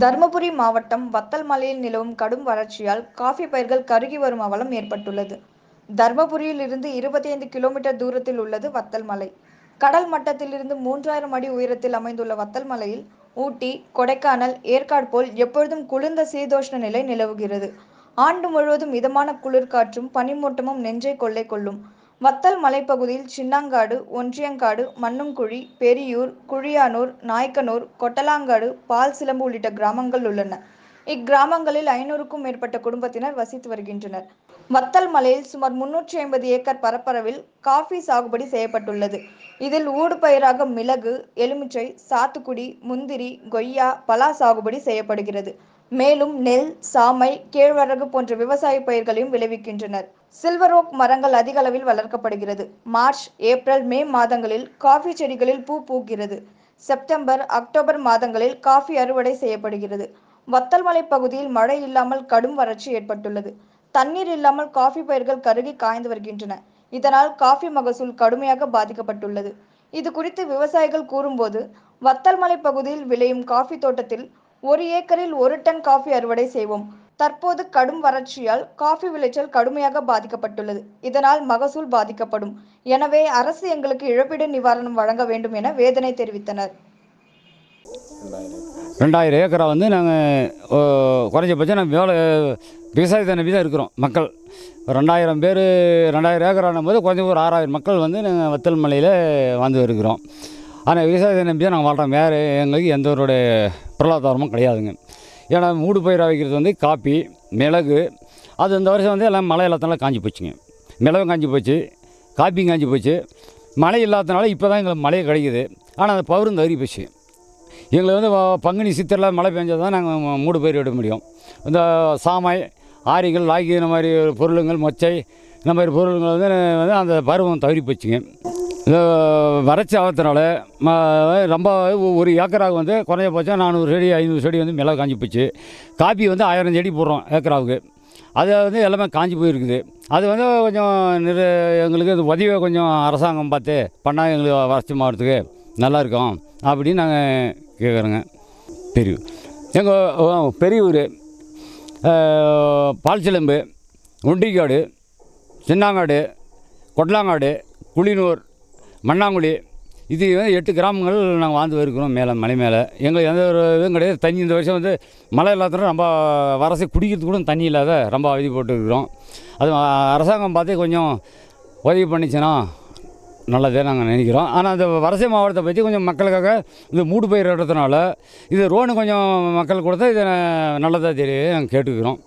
தருமபுரி மாவட்டம் வத்தல் மலையில் நிலவும் கடும் வறட்சியால் காஃபி பயிர்கள் கருகி வரும் அவலம் ஏற்பட்டுள்ளது இருந்து இருபத்தி ஐந்து கிலோமீட்டர் தூரத்தில் உள்ளது வத்தல் மலை கடல் மட்டத்திலிருந்து மூன்றாயிரம் அடி உயரத்தில் அமைந்துள்ள வத்தல் மலையில் ஊட்டி கொடைக்கானல் ஏற்காடு போல் எப்பொழுதும் குளிர்ந்த சீதோஷ்ண நிலை நிலவுகிறது ஆண்டு முழுவதும் மிதமான குளிர்காற்றும் பனிமூட்டமும் நெஞ்சை கொள்ளை கொள்ளும் வத்தல் மலைப்பகுதியில் சின்னாங்காடு ஒன்றியங்காடு மண்ணுங்குழி பெரியூர் குழியானூர் நாய்க்கனூர் கொட்டலாங்காடு பால் சிலம்பு உள்ளிட்ட கிராமங்கள் உள்ளன இக்கிராமங்களில் ஐநூறுக்கும் மேற்பட்ட குடும்பத்தினர் வசித்து வருகின்றனர் வத்தல் மலையில் சுமார் முன்னூற்றி ஐம்பது ஏக்கர் பரப்பரவில் காஃபி சாகுபடி செய்யப்பட்டுள்ளது இதில் ஊடு பயிராக மிளகு எலுமிச்சை சாத்துக்குடி முந்திரி கொய்யா பலா சாகுபடி செய்யப்படுகிறது மேலும் நெல் சாமை கேழ்வரகு போன்ற விவசாய பயிர்களையும் விளைவிக்கின்றனர் சில்வர் ஓக் மரங்கள் அதிக அளவில் வளர்க்கப்படுகிறது மார்ச் ஏப்ரல் மே மாதங்களில் காஃபி செடிகளில் பூ பூக்கிறது செப்டம்பர் அக்டோபர் மாதங்களில் காஃபி அறுவடை செய்யப்படுகிறது வத்தல்மலை பகுதியில் மழை இல்லாமல் கடும் வறட்சி ஏற்பட்டுள்ளது தண்ணீர் இல்லாமல் காஃபி பயிர்கள் கருகி காய்ந்து வருகின்றன இதனால் காஃபி மகசூல் கடுமையாக பாதிக்கப்பட்டுள்ளது இது குறித்து விவசாயிகள் கூறும்போது வத்தல்மலை பகுதியில் விளையும் காஃபி தோட்டத்தில் ஒரு ஏக்கரில் ஒரு டன் காஃபி அறுவடை செய்வோம் தற்போது கடும் வறட்சியால் காஃபி விளைச்சல் கடுமையாக பாதிக்கப்பட்டுள்ளது இதனால் மகசூல் பாதிக்கப்படும் எனவே அரசு எங்களுக்கு இழப்பீடு நிவாரணம் வழங்க வேண்டும் என வேதனை தெரிவித்தனர் ரெண்டாயிரம் ஏக்கரை வந்து நாங்கள் குறைஞ்சபட்சம் நாங்கள் வேலை விவசாயத்தை நம்பி தான் இருக்கிறோம் மக்கள் ரெண்டாயிரம் பேர் ரெண்டாயிரம் ஏக்கரான போது குறைஞ்ச ஒரு ஆறாயிரம் மக்கள் வந்து நாங்கள் வத்தல் மலையில் வாழ்ந்து இருக்கிறோம் ஆனால் விவசாயத்தை நம்பி தான் நாங்கள் வாழ்கிறோம் வேறு எங்களுக்கு எந்த ஒரு பொருளாதாரமும் கிடையாதுங்க ஏன்னா மூடு பயிராக வைக்கிறது வந்து காப்பி மிளகு அது இந்த வருஷம் வந்து எல்லாம் மழை இல்லாதனால காஞ்சி போச்சுங்க மிளகும் காஞ்சி போச்சு காப்பியும் காஞ்சி போச்சு மழை இல்லாதனால இப்போ தான் எங்களுக்கு மழையே கிடைக்குது ஆனால் அந்த பவரும் தவறி போச்சு எங்களை வந்து பங்குனி சித்திரில் மழை பெஞ்சால் தான் நாங்கள் மூடு பயிர் விட முடியும் இந்த சாமாய் ஆரிகள் லாக்கி இந்த மாதிரி பொருளுங்கள் மொச்சை இந்த மாதிரி பொருளுங்கள் வந்து வந்து அந்த பருவம் தவறி போச்சுங்க இந்த வறட்சி ஆகிறதுனால ரொம்ப ஒரு ஏக்கராவுக்கு வந்து குறைஞ்ச போச்சா நானூறு செடி ஐநூறு செடி வந்து மிளகு காஞ்சி போச்சு காப்பி வந்து ஆயிரம் செடி போடுறோம் ஏக்கராவுக்கு அது வந்து எல்லாமே காஞ்சி போயிருக்குது அது வந்து கொஞ்சம் நிறு எங்களுக்கு இது உதவியை கொஞ்சம் அரசாங்கம் பார்த்து பண்ணால் எங்களுக்கு வறட்சி மாவட்டத்துக்கு நல்லாயிருக்கும் அப்படின்னு நாங்கள் கேட்குறோங்க பெரிய எங்கள் பெரியூர் பால்சிலம்பு உண்டிக்காடு சின்னாங்காடு கொட்லாங்காடு குளினூர் மண்ணாங்குடி இது வந்து எட்டு கிராமங்கள் நாங்கள் வாழ்ந்து இருக்கிறோம் மேலே மலை மேலே எங்களுக்கு எந்த ஒரு இதுவும் கிடையாது தண்ணி இந்த வருஷம் வந்து மழை இல்லாதனால ரொம்ப வரசை குடிக்கிறதுக்கு கூட தண்ணி இல்லாத ரொம்ப அவதி போட்டுருக்குறோம் அது அரசாங்கம் பார்த்து கொஞ்சம் உதவி பண்ணிச்சுன்னா நல்லதே நாங்கள் நினைக்கிறோம் ஆனால் அந்த வரசை மாவட்டத்தை பற்றி கொஞ்சம் மக்களுக்காக இந்த மூடு பயிர் இடத்துனால இது ரோனு கொஞ்சம் மக்கள் கொடுத்தா இது நல்லதாக தெரியும் நாங்கள் கேட்டுக்கிறோம்